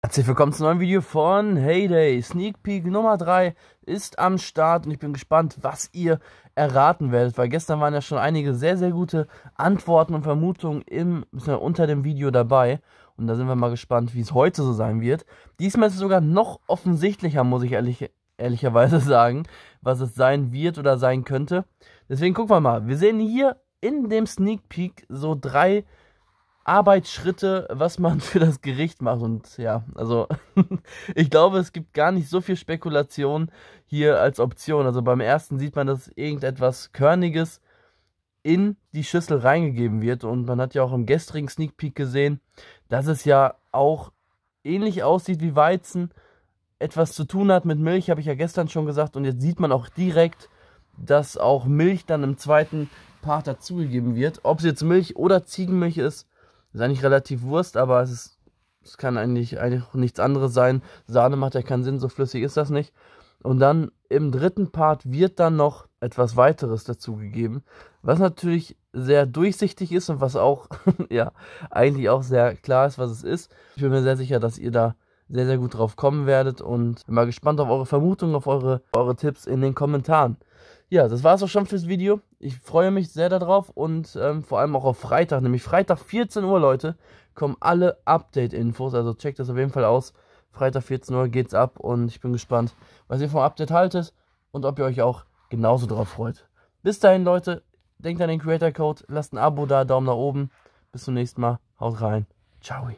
Herzlich willkommen zum neuen Video von Heyday. Sneak Peek Nummer 3 ist am Start und ich bin gespannt, was ihr erraten werdet, weil gestern waren ja schon einige sehr, sehr gute Antworten und Vermutungen im, unter dem Video dabei. Und da sind wir mal gespannt, wie es heute so sein wird. Diesmal ist es sogar noch offensichtlicher, muss ich ehrlich, ehrlicherweise sagen, was es sein wird oder sein könnte. Deswegen gucken wir mal. Wir sehen hier in dem Sneak Peek so drei Arbeitsschritte, was man für das Gericht macht. Und ja, also ich glaube, es gibt gar nicht so viel Spekulation hier als Option. Also beim ersten sieht man, dass irgendetwas Körniges in die Schüssel reingegeben wird. Und man hat ja auch im gestrigen Sneak Peek gesehen, dass es ja auch ähnlich aussieht wie Weizen, etwas zu tun hat mit Milch, habe ich ja gestern schon gesagt. Und jetzt sieht man auch direkt, dass auch Milch dann im zweiten Part dazugegeben wird. Ob es jetzt Milch oder Ziegenmilch ist, ist eigentlich relativ Wurst, aber es, ist, es kann eigentlich, eigentlich nichts anderes sein. Sahne macht ja keinen Sinn, so flüssig ist das nicht. Und dann im dritten Part wird dann noch etwas weiteres dazugegeben, was natürlich sehr durchsichtig ist und was auch, ja, eigentlich auch sehr klar ist, was es ist. Ich bin mir sehr sicher, dass ihr da sehr, sehr gut drauf kommen werdet und bin mal gespannt auf eure Vermutungen, auf eure, eure Tipps in den Kommentaren ja, das war es auch schon fürs Video. Ich freue mich sehr darauf und ähm, vor allem auch auf Freitag, nämlich Freitag 14 Uhr, Leute, kommen alle Update-Infos. Also checkt das auf jeden Fall aus. Freitag 14 Uhr geht's ab und ich bin gespannt, was ihr vom Update haltet und ob ihr euch auch genauso drauf freut. Bis dahin, Leute, denkt an den Creator Code, lasst ein Abo da, Daumen nach oben. Bis zum nächsten Mal, haut rein, ciao.